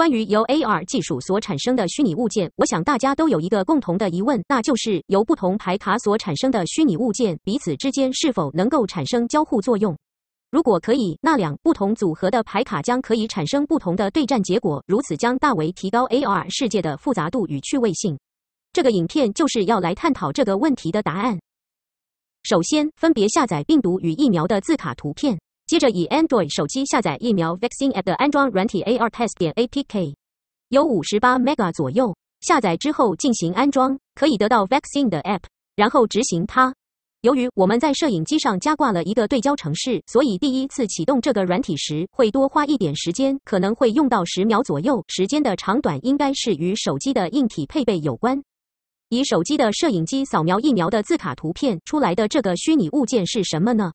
关于由 AR 技术所产生的虚拟物件，我想大家都有一个共同的疑问，那就是由不同牌卡所产生的虚拟物件彼此之间是否能够产生交互作用？如果可以，那两不同组合的牌卡将可以产生不同的对战结果，如此将大为提高 AR 世界的复杂度与趣味性。这个影片就是要来探讨这个问题的答案。首先，分别下载病毒与疫苗的字卡图片。接着以 Android 手机下载疫苗 Vaccine App 的安装软体 A R Test 点 A P K，有五十八 Mega 左右。下载之后进行安装，可以得到 Vaccine 的 App，然后执行它。由于我们在摄影机上加挂了一个对焦程式，所以第一次启动这个软体时会多花一点时间，可能会用到十秒左右。时间的长短应该是与手机的硬体配备有关。以手机的摄影机扫描疫苗的字卡图片出来的这个虚拟物件是什么呢？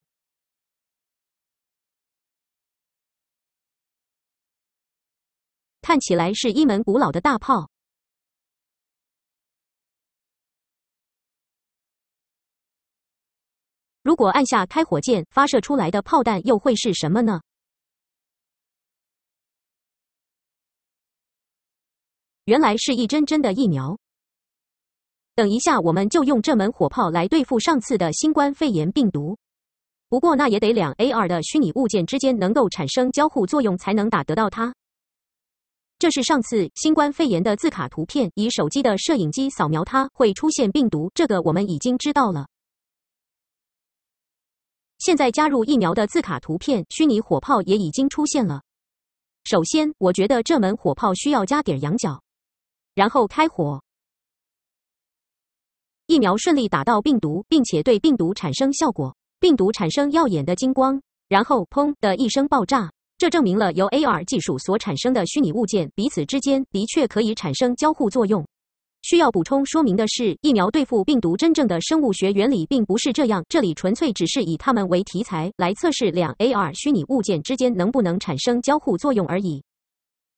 看起来是一门古老的大炮。如果按下开火键，发射出来的炮弹又会是什么呢？原来是一针针的疫苗。等一下，我们就用这门火炮来对付上次的新冠肺炎病毒。不过，那也得两 AR 的虚拟物件之间能够产生交互作用，才能打得到它。这是上次新冠肺炎的字卡图片，以手机的摄影机扫描它会出现病毒，这个我们已经知道了。现在加入疫苗的字卡图片，虚拟火炮也已经出现了。首先，我觉得这门火炮需要加点羊角，然后开火，疫苗顺利打到病毒，并且对病毒产生效果，病毒产生耀眼的金光，然后砰的一声爆炸。这证明了由 AR 技术所产生的虚拟物件彼此之间的确可以产生交互作用。需要补充说明的是，疫苗对付病毒真正的生物学原理并不是这样，这里纯粹只是以它们为题材来测试两 AR 虚拟物件之间能不能产生交互作用而已。